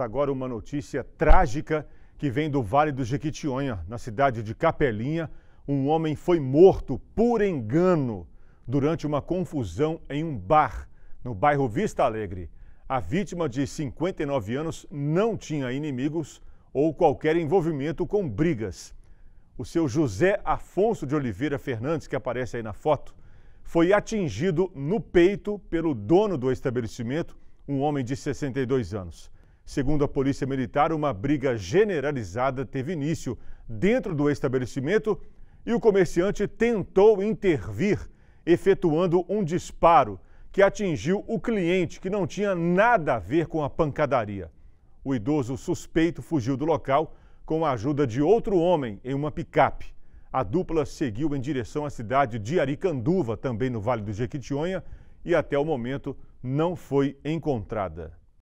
agora uma notícia trágica que vem do Vale do Jequitinhonha, na cidade de Capelinha. Um homem foi morto por engano durante uma confusão em um bar no bairro Vista Alegre. A vítima de 59 anos não tinha inimigos ou qualquer envolvimento com brigas. O seu José Afonso de Oliveira Fernandes, que aparece aí na foto, foi atingido no peito pelo dono do estabelecimento, um homem de 62 anos. Segundo a Polícia Militar, uma briga generalizada teve início dentro do estabelecimento e o comerciante tentou intervir, efetuando um disparo que atingiu o cliente, que não tinha nada a ver com a pancadaria. O idoso suspeito fugiu do local com a ajuda de outro homem em uma picape. A dupla seguiu em direção à cidade de Aricanduva, também no Vale do Jequitinhonha, e até o momento não foi encontrada.